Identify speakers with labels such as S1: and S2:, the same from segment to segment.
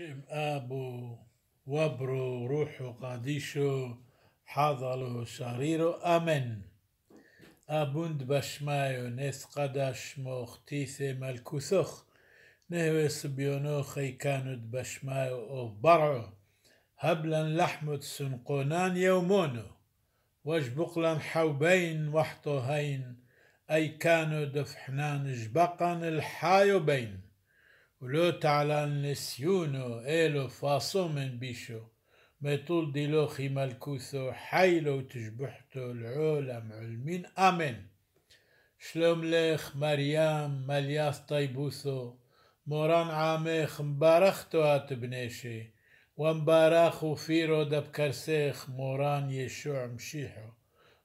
S1: شيم آبو وبرو روحو قاديشو حضلو شريرو أمن أبوند بشمايو نس قداش مختيث ملكوثخ نهو سبيونو خيكاند بشمايو أو برعو هبلا لحمد سنقونان يومونو وجبقلا حوبين وحطوهين أي كانو دفحنان جبقا الحايبين ולא תעלן לסיונו, אלו פאסו מן בישו, מטול דילוכי מלכוסו, חי לו ותשבחתו לעולם עולמין, אמן. שלום לך, מרים, מליאס טייבוסו, מורן עמך, מברכתו את בנשי, ومبارخ فيرو دب كرسيخ موران يشوع مشيحو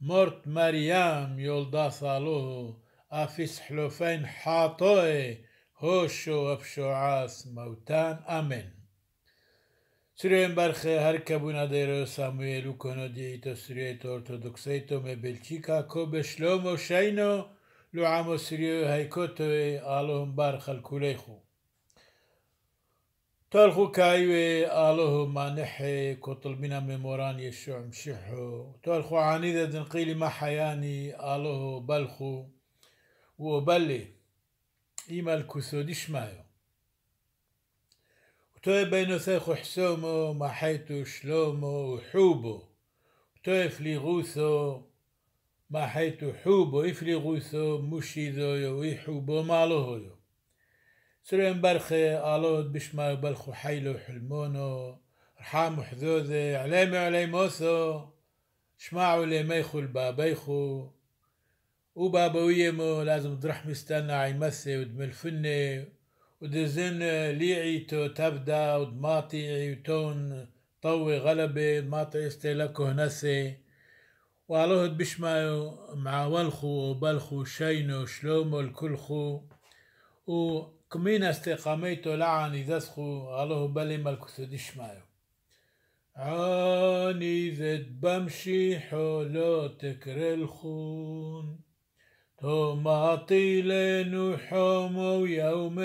S1: مرت مريم يولدا صالوه أفيس حلوفين حاطوه هوشو پشۆعاس عاس موتان سرێن سرين برخي کە بوونا دەیرەوە ساموێل و کۆنۆدیتە سوریێت ئۆرتۆدکسی تۆمێ بلچیکا کۆ بەشلۆمە شینەوە لو عامۆ سریێ هەیکۆتەوێ ئالۆم بار خەلکولەی خو تەلخ و کایوێ ئالۆه مانەحێ کۆتڵبیە مێمۆران یشوم شح و تۆلخواعانی دەدنقیلی مەحەیانی ئالۆه بەلخ و وبەلێ إما الكسو دشمايو وتوي بين سيخو حسومو ما حيتو شلومو وحوبو وتوي فلي غوثو ما حيتو حوبو إفلي غوثو مشيدو ويحوبو مالوهو سرين برخي آلوت بشمايو بلخو حيلو حلمونو رحام حذوذي عليمي علي موثو شمعوا لي ميخو البابيخو وبابوية مو لازم تروح مستنى عيمثي ودم الفنة ودزن ليعي تو تبدا ودماطي وتون طوي غلبة ماطي استيلكو هنسي وعلوهد بشمايو مع والخو وبلخو شينو شلومو الكلخو وكمين استقاميتو لعن يدسخو علوه بلي ملكو دشمايو عاني زد بمشي حولو تكر الخون طيلين حومو يوم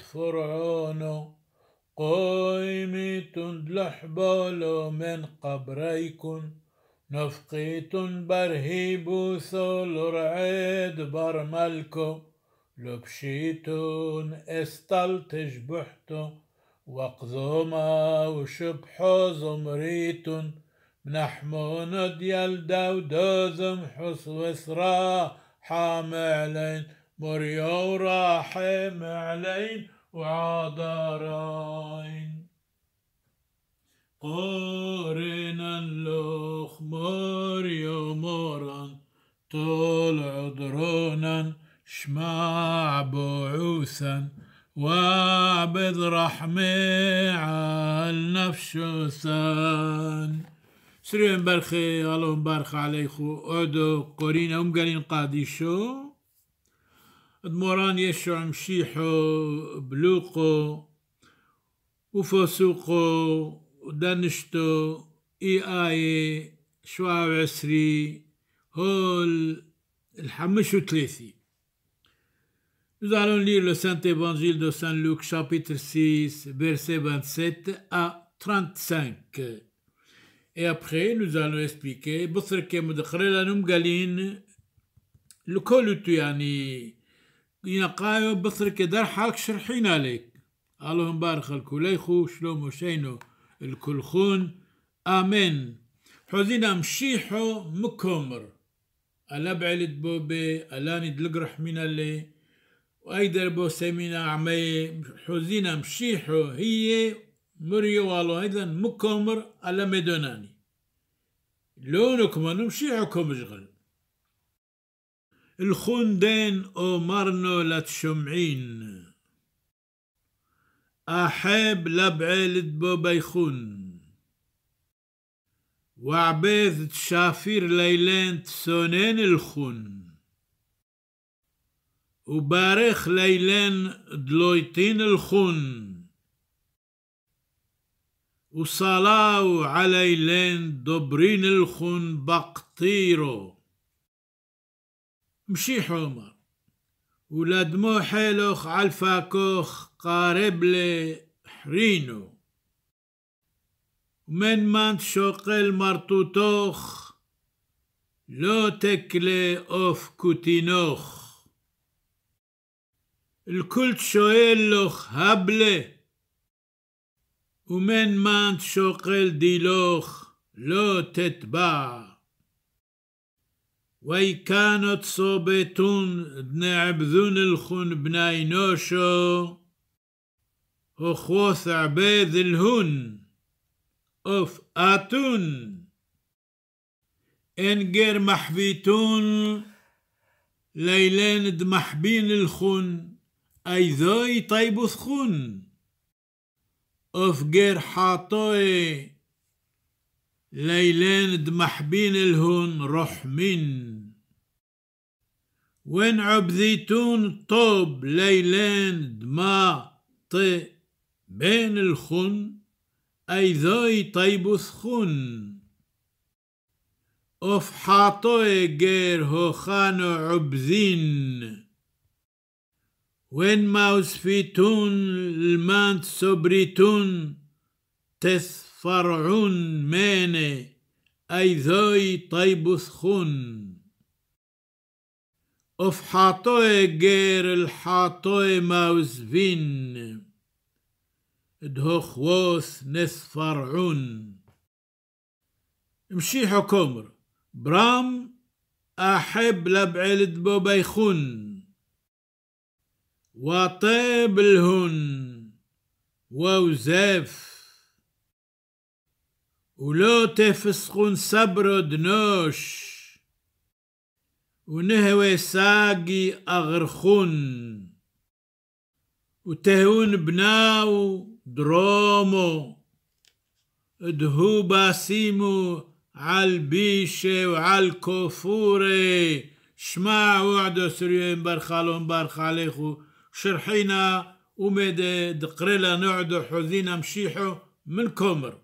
S1: فرعون قويم تندلح من قبريكن نفقيت برهيب ثول رعيد برملكو لبشيتون استلتج تشبحتو وقزوما وشبحو زمريتن منحمون ديال دوزم حس وسراه حام علين بريا وراحم علينا وعذارين قارنا مريا يومورا طول عذرونا شمع بعوثا وعبد رحمي على نفشوثا سرين برخي الله مبارخ عليك أودو قورين أم قالين قادشو دموران يشو مشيحو بلوقو وفوسوقو دانشتو اي اي شواع عسري هول الحمش وثلاثي Nous allons lire le Saint-Évangile de Saint-Luc, chapitre 6, verset 27 à 35. Et après, nous allons expliquer, بصرك مدخرلهم قالين لكلتو يعني ينقايو بصرك درحك شرحينا لك اللهم بارك الكليخو شلومو شينو الكلخون آمين حوزينا مشيحو مكومر ألا بعلت بوبي ألا ندلق رحمنا اللي وأيدر بو سيمينا عمي حوزينا مشيحو هي مريوالو أيضا مكومر على ميدوناني لونكم نمشيعكم شغل الخندان او مارنو لا تشمعين أحاب لبعيلة بيخون وعبيد تشافير ليلان تسونين الخون وبارخ ليلان دلويتين الخون وصلاو علي لين دبرين الخن بقطيرو مشي حمر ولاد مو حيلوخ عالفاكوخ قارب لي حرينو ومن ما تشوقل مرتوتوخ لو تكلي اوف كوتينوخ الكل شويلوخ هبله ومن ما تشوقل ديلوخ لو تتباع وي كانت صوبتون دن عبذون الخن بناينوشو وخوث عبيد الهون اوف اتون انجر محبيتون ليلان دمحبين الخن ايذاي طيب خن أفجر حاطوي ليلين دمحبين الهون من وين عبذيتون طوب ليلين دما طي بين الخن أي ذوي طيب سخن أف حاطوي غير هو خانو عبذين وين ماوس في تون المانت سوبريتون تسفرعون فرعون اي ذوي طيب سخون أف حاطوي غير الحاطوي ماوس فين دهو خوث نسفرعون فرعون حكومر برام أحب لبعلد بوبيخون وطيب لهن ووزاف ولو تفسخون صبر دنوش ونهوي ساقي أغرخون وتهون بناو درومو دهو باسيمو عالبيشة وعالكفورة شماع وعدو سريوين انبر برخاليخو شرحينا ومدي دقريلا نعدو حذينا مشيحو من كومر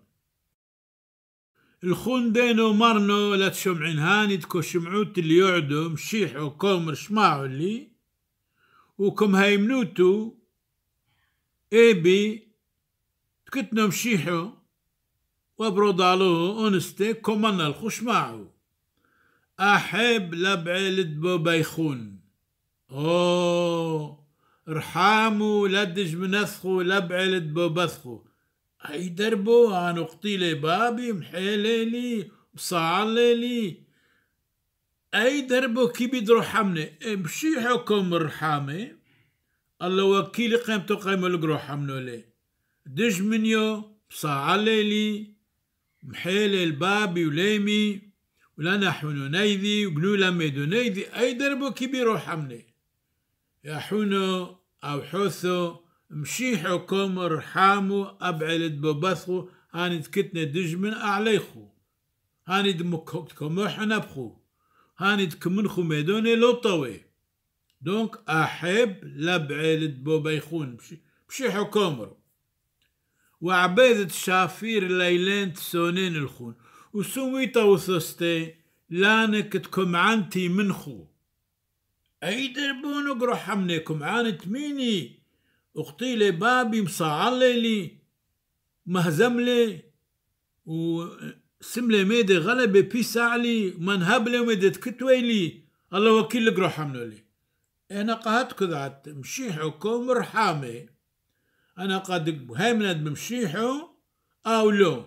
S1: الخون دينو مرنو لا تشمعين هاني تكو شمعوت اللي يعدو مشيحو كومر شماعو اللي وكم هيمنوتو ايبي تكتنو مشيحو وبرودالو اونستي كومانا الخوش معو احب لبعلت بيخون اوه رحامو لدج منسخو لبعلت ببسخو هاي دربو عن اقتيلي بابي محيلي بصعليلي اي دربو كي بيدرو حمني إيه، مشي حكم رحامي الله وكيل قيمتو قيمة القرو حمنو لي دج منيو بصعليلي محيلي البابي وليمي ولنا حنو نيدي وقنو لميدو نيدي اي دربو كي بيرو حمني يا حونو او حوثو مشيحو كوم رحامو ابعلت ببثو هاني تكتنا دجمن أعليخو هاني دمكتكم حنبخو هاني تكمنخو ميدوني لوطوي دونك أحب لبعلد ببيخون مشيحو كومرو وعبيدة شافير ليلين تسونين الخون وسويتا وثستي لانك تكم عنتي منخو عيد دربون اقرو حمنيكم عانت ميني اختي لي بابي مصاعر لي مهزم لي وسملي ميدي غلبة بيس علي منهب لي ميدي تكتوي لي الله وكيل اقرو حملو لي انا قهت كذعت مشيحكم رحامي انا قد هيمند بمشيحو او لو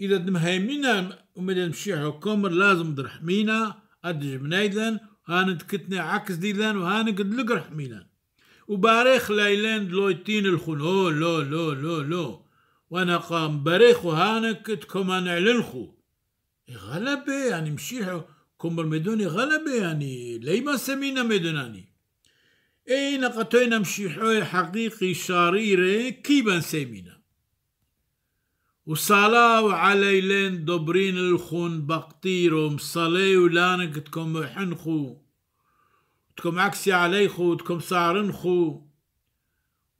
S1: اذا دم هيمنا ومدن مشيحو كومر لازم درحمينا ادج منايدن هان كتنا عكس ديلان وهان قد لقرح ميلان وباريخ ليلان لويتين الخلو لو لو لو لو وانا قام باريخ وهانك تكمان علنخو غلبة يعني مشيحو كم برمدوني غلبة يعني لي ما سمينا مدناني اي نقطينا مشيحو حقيقي شاريري كي سمينا وصلاو علي لين دبرين الخون بقتيرو صليو لانك تكم حنخو تكم عكسي عليخو تكم صارنخو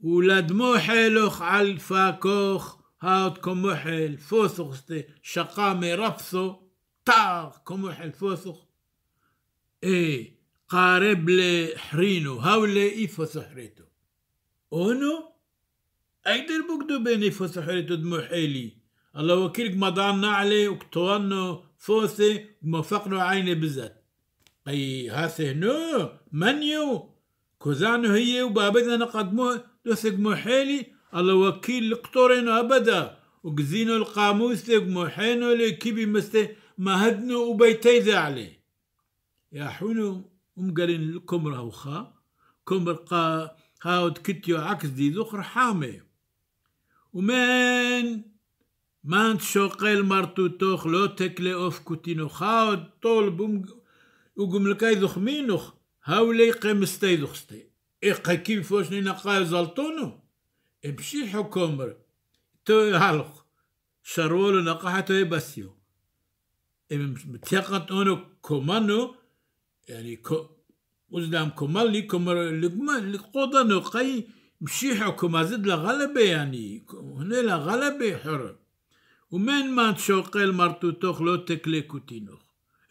S1: ولاد موحيلوخ على الفاكوخ هاو تكم محل فوثخ شقامي رفثو طاغ كم محل فوثخ ايه قارب حرينو هاو لي يفوث حريتو اونو ايدر بوكدو بين فوث حريتو دموحيلي الله وكيلك ما مدان نعلي وكتوانو فوثي ومفقنو عيني بزات اي هاثي هنو منيو كوزانو هي وبابدا نقدمو دوثق محيلي الله وكيل لقطورين أبدا وقزينو القاموس ثق محينو لكيبي مستي مهدنو وبيتيز علي يا حونو ومقالين لكم روخا كم رقا هاو تكتيو عكس دي ذخر حامي ومن من تشوقيل مرتو توخ لو تكلي اوف كوتينوخ هاو طول بوم وقملكاي ذوخ مينوخ هاولي قيمستي ذوخستي إقا كيف وشني نينا قاي زلطونو امشي حكومر تو هالخ شرولو نقاحة تو يبسيو ام متيقت اونو كومانو يعني كو وزدام كومال لي كومر لقما لقوضا نقاي مشي حكومة زد لغلبة يعني هنا لغلبة حر ومن ما تشوقل مرتوتوخ لو تكلي קוטינוך.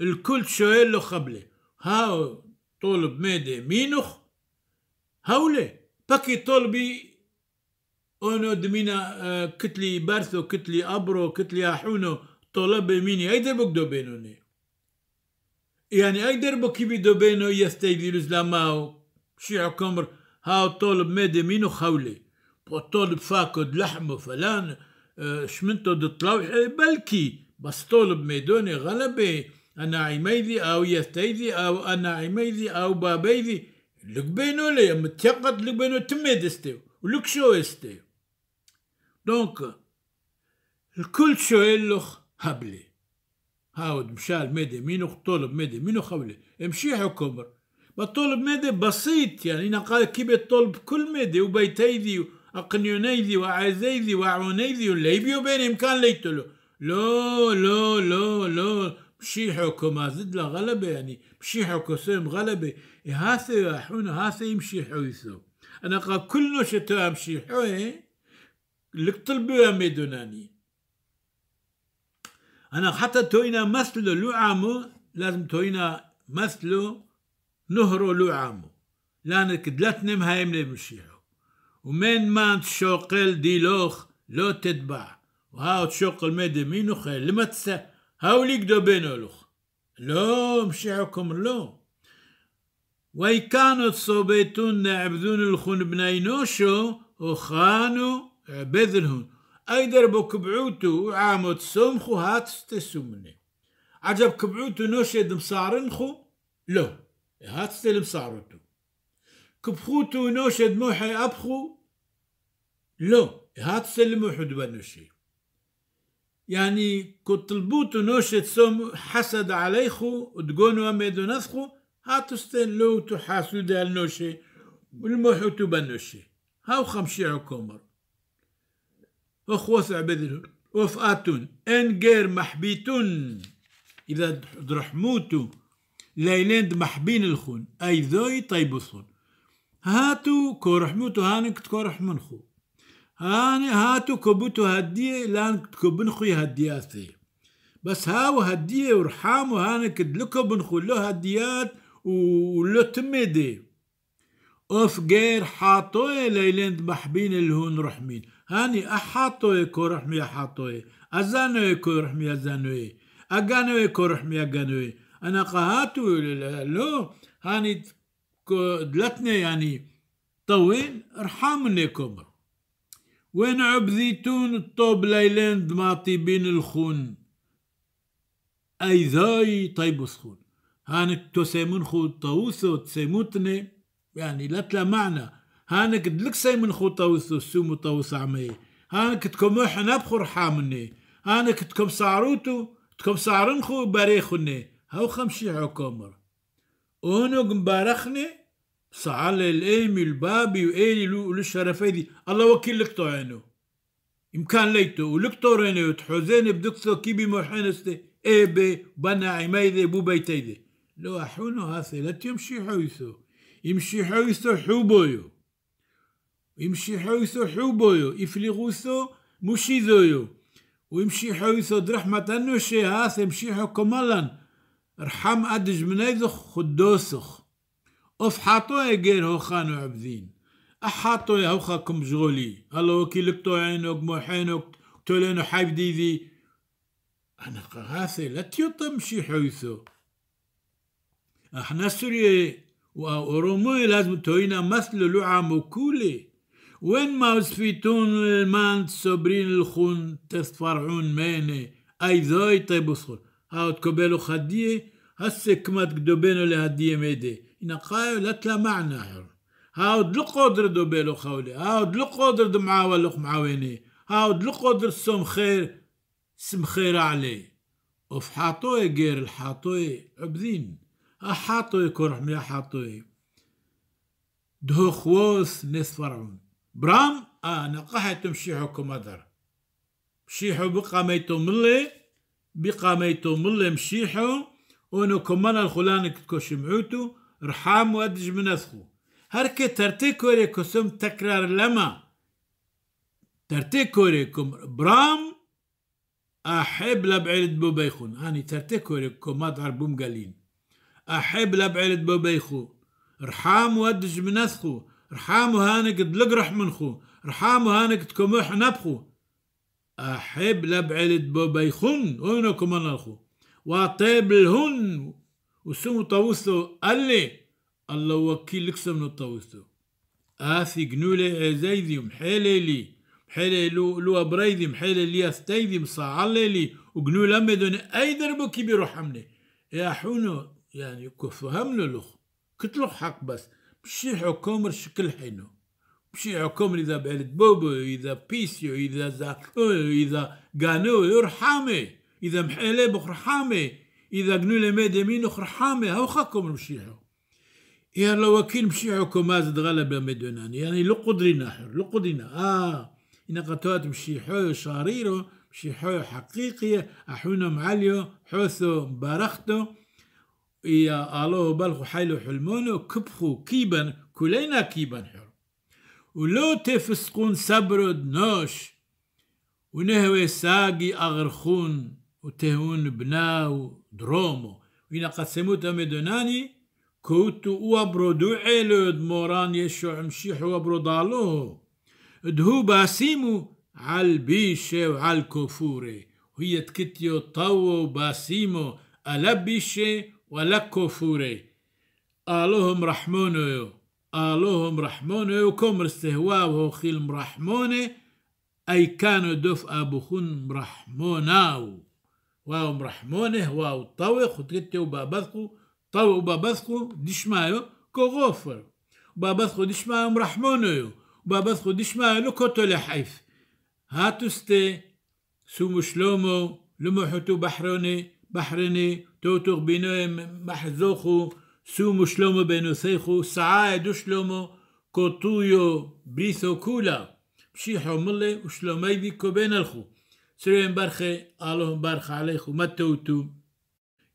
S1: الكل شوال لو חבלה. هاو طولب ميدي مينوخ هاولي باكي طولبي اونو دمينا آه، كتلي بارثو كتلي ابرو كتلي احونو طلب ميني اي دربك دو دوبينوني يعني اي ايدر بك بدوبينو يستيديلوز لماو شيع كمر هاو طولب ميدي مينوخ هاولي طولب فاكد لحمه فلان شمنتو دطلوح بلكي بس طلب ميدوني غلبة أنا عميدي أو يستيدي أو أنا عميدي أو بابيدي لك بينو لي متيقط لك بينو تميد استيو ولك شو استيو دونك الكل شو لخ هبلي هاود مشال ميدي مينو طولب ميدي مينو خولي امشي حكمر بطولب ميدي بسيط يعني نقال كي طولب كل ميدي وبيتيدي أقنيونيذي وأعزيذي وأعونيذي الليبي بين إمكان ليتلو لو لو لو لو مشي حكم زد له غلبة يعني مشي حكم غلبة إيه، هاثي راحونا هاثي يمشي حويثو أنا قال كل نشتا أمشي حوي إيه، لك طلبوا ميدوناني أنا حتى توينا لو عامو لازم توينا نهرو لو عامو لأنك دلتنم هايم مشيحو ومن ما تشوقل ديلوخ لو تتبع وهاو تشوقل ما دمينو خير لما تسا هاو ليك دو بينو لوخ لو مشيعكم لو وي كانت صوبيتون عبدون الخون بناينوشو وخانوا عبذلهم اي دربو كبعوتو وعامو تسومخو هات تسومني عجب كبعوتو نوشد مصارنخو لو هات تلم صارتو كبخوتو نوشد موحي أبخو لو هات سلمو حدوة نوشي يعني كطلبو نوشي سوم حسد عليخو ودقونو أميدو نسخو هاتو لو تحاسو دي نوشي والموحو تبنوشي هاو خمشي عكومر وخوث عبدلهم وفآتون إن غير محبيتون إذا درحموتو ليلين محبين الخون أي ذوي طيبوثون هاتو كورحموتو هانك تكورح خو هاني هاتو كبوتو هدية لان كبن خوي هدياتي بس هاو هدية ورحام هاني كدلكو بنخو له هديات ولو تمدي اوف غير حاطوي ليلين محبين الهون رحمين هاني احاطوي كو رحمي احاطوي ازانوي كو رحمي ازانوي اغانوي كو رحمي اغانوي انا قهاتو لو هاني دلتني يعني طوين ارحامني كبر وين عبذيتون الطوب ليلند ماطي بين الخون أي ذاي طيب سخون هانك تسيمون خو طاوثو تسيموتني يعني لا تلا معنى هانك دلك سيمون خو طاوثو سومو طاوث عمي هانك تكم حنا بخور حامني هانك تكم سعروتو تكم سعرنخو باريخوني هاو خمشي عكومر اونو مبارخني صعل الامي البابي وإيلي لو للشرفيدي الله وكيل لك طعينو إمكان ليتو ولك طورينو تحوزين بدكتو كيبي محنستي إيه بي بنا عميدي بو بيتيدي لو أحونو هاسي لا يمشي حويثو يمشي حويثو حوبويو يمشي حويثو حوبويو يفلغوثو مشيذويو ويمشي حويثو درحمة أنو شي هاسي يمشي حكمالا رحم أدج منيذو خدوسخ افحطوا غير هوخان عبدين احاطو يا هوخاكم جغولي الله وكي لبتو عينوك موحينوك تولينو حبدي ذي انا قهاثي لا تيطمشي حيثو احنا سوريا وأوروموي لازم توينا مثل لعا مكولي وين ما وسفيتون المان صبرين الخون تسفرعون ماني اي ذوي طيب وصول هاو تكبلو خديه هسه كما بينو لهديه ميدي تلا لتلا هاو دلو قدر دو بيلو خولي دلو قدر دو معاولق معاويني هاود قدر سوم خير سم خير عليه وف حاطوي غير الحاطوي عبدين حاطوي كرحم يا حاطوي دهو خوث نس فرعون برام آه نقحتم شيحكم أدر شيحو بقاميتو ملي بقاميتو ملي مشيحو ونكمنا الخلانك تكوش معوتو رحام ودج من أسخو هر که ترتی تكرار لما ترتی کوری برام أحب لبعيلد بوبيخون هاني ترتكوري كومات عربوم قالين أحب لبعيلد بوبيخو رحام ودج أسخو رحام هانك من منخو رحام هانك تكموح نبخو أحب لبعيلد بوبيخون وينو أنا الخو وطيب الهن وسمو طاوسلو قال لي الله وكيلك سمنو طاوسلو آثي جنولي عزيزي محيلي لي محيلي لو لو أبريدي محيلي لي أستيدي مصعلي لي وجنول أمدون أي دربو كي بيروح يا حونو يعني كفهم له لخ كتلوخ حق بس بشي حكومر شكل حينو بشي حكومر إذا بعلت بوبو إذا بيسيو إذا زا إذا قانو يرحامي إذا محيلي بخرحامي اذا قالوا لي مادة اخر حامي هاو خاكم المشيحو يا لو مشيحو نمشيعو كوماز تغلب ميدونان، يعني لو قدري ناحر لو ناحر اه إن قطوات مشيحو شاريرو مشيحو حقيقية أحونا معليو حوثو مبارختو يا الله بلخو حيلو حلمونو كبخو كيبا كلينا كيبا حر ولو تفسقون صبر نوش ونهوي ساقي أغرخون وتهون بناو درومو وإن قسموت مدناني كوتو وابرو عيلود موران يشوع مشيح وبرودالوه دهو باسيمو على البيشة وعلى الكفورة وهي تكتيو طو باسيمو ألا بيشة ولا كفورة آلوهم رحمونو آلوهم رحمونو كم استهواو خيل مرحمونة أي كانوا ابو أبوخون مرحموناو واو مرحمونه واو طوخ وتريتي وباباثكو طو وباباثكو دشمايو كوغوفر وباباثكو دشمايو مرحمونه وباباثكو دشمايو لكوتو لحيف هاتوستي سومو شلومو لمحتو بحروني بحرني توتو بينو محزوخو سومو شلومو بينو سيخو سعايدو شلومو كوتويو بريثو كولا بشيحو ملي وشلومي بيكو بين الخو سرين برخي اللهم بارخ عليك وما توتو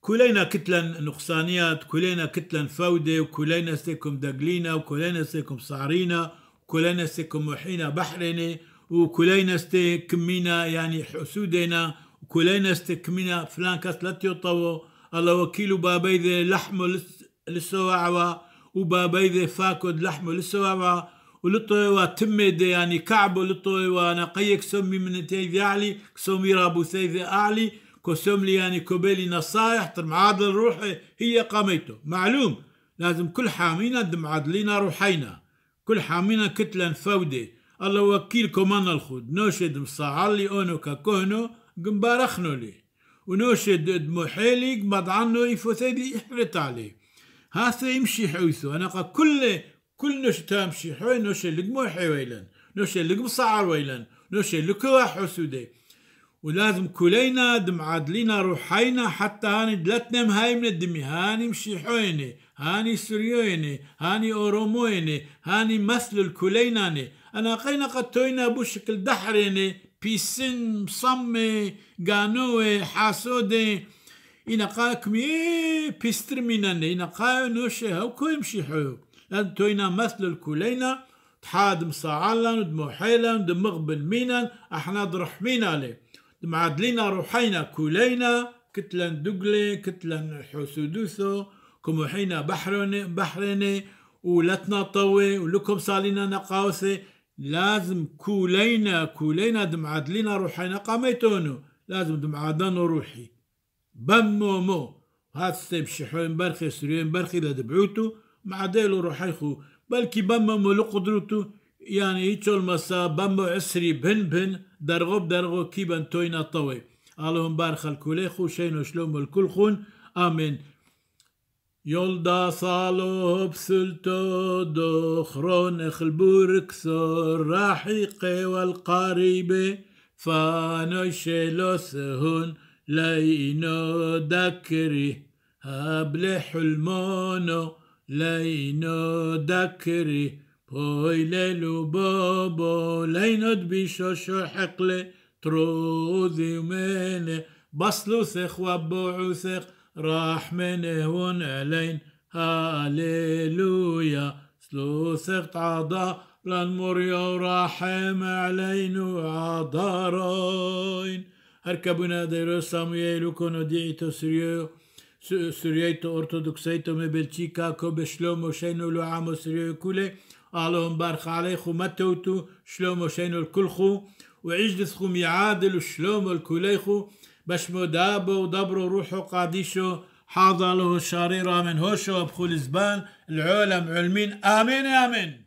S1: كلنا كتلا نقصانيات كلنا كتلا فودة وكلنا سيكم دقلينا وكلنا سيكم صارينا وكلنا سيكم محينا بحرنا وكلنا استكمينا يعني حسودنا وكلنا استكمينا فلان كاس لا الله وكيل بابي ذي لحم لسواعوا وبابي ذي فاكد لحم لسواعوا ولطوي وتمد يعني كعب ولطوي قيك سمي من تيذ يعلي سمي رابو ثيذ أعلي كسم لي يعني كوبيلي نصايح ترم عادل روحي هي قاميته معلوم لازم كل حامينا دم عادلينا روحينا كل حامينا كتلا فودي الله وكيلكم انا الخود نوشد مصعلي اونو ككونو قمبارخنو لي ونوشد دموحيلي قمضعنو يفو يفوثيدي احرت عليه هذا يمشي حوثو انا قا كل كل نوش تامشي حوي نش لقمو حي ويلن نوشي لك صعر ويلن نش لكوا حسودي ولازم كلينا دم عادلينا روحينا حتى هاني دلتنا هاي من الدمي هاني مشيحويني هاني سريويني هاني أورومويني هاني مثل الكليناني أنا قينا توينا بشكل دحريني بيسن مصمي قانوي حاسودي إنا قاكمي إيه بيسترميناني إنا قاكم نوشي هاو كو يمشيحو لان توينا مثل الكلينا تحاد مصاعلا ودموحيلا ودمغ بالمينا احنا درحمينا لي دمعدلينا روحينا كلينا كتلا دقلي كتلا حسودوثو كموحينا بحريني بحريني ولتنا طوي ولكم صالينا نقاوسي لازم كولينا كولينا دمعادلينا روحينا قاميتونو لازم دمعادانو روحي بمو مو هاد سيب شحوين برخي سريين برخي لدبعوتو معداله روحيخو بلكي بمم مولو قدرته يعني هيك مسا بام عسري بن بن درغو بدرغو كيبن توينا طوي اللهم بارخ الكوليخو شينو شلوم خون آمين يولدا صالو بسلتو دخرون خلبور كسور راحيقي والقريبة فانوشيلو سهون لينو دكري هبل حلمونو بوي לינו דקרי פוי לילו حقلي تروذي בישו بصلو לטרוזי وابو بصلوسخ راح رحمنه ونعلين هاليلويا سلوسخ تعضى للمريا ورحم علين وعضارين هركبنا ديرو سامويل وكونو ديتو سريو سوريتو أرثوذكسيتو مبلشيكا كوب شلومو شينو لو عامو سوريو كولي أعلهم بارخ عليه خمتوتو شلومو شينو الكلخو وعجلس خم يعادل شلومو خو بشمو دابو ودبرو روحو قاديشو حاض له الشريرة من هوشو بخول زبان العلم علمين آمين آمين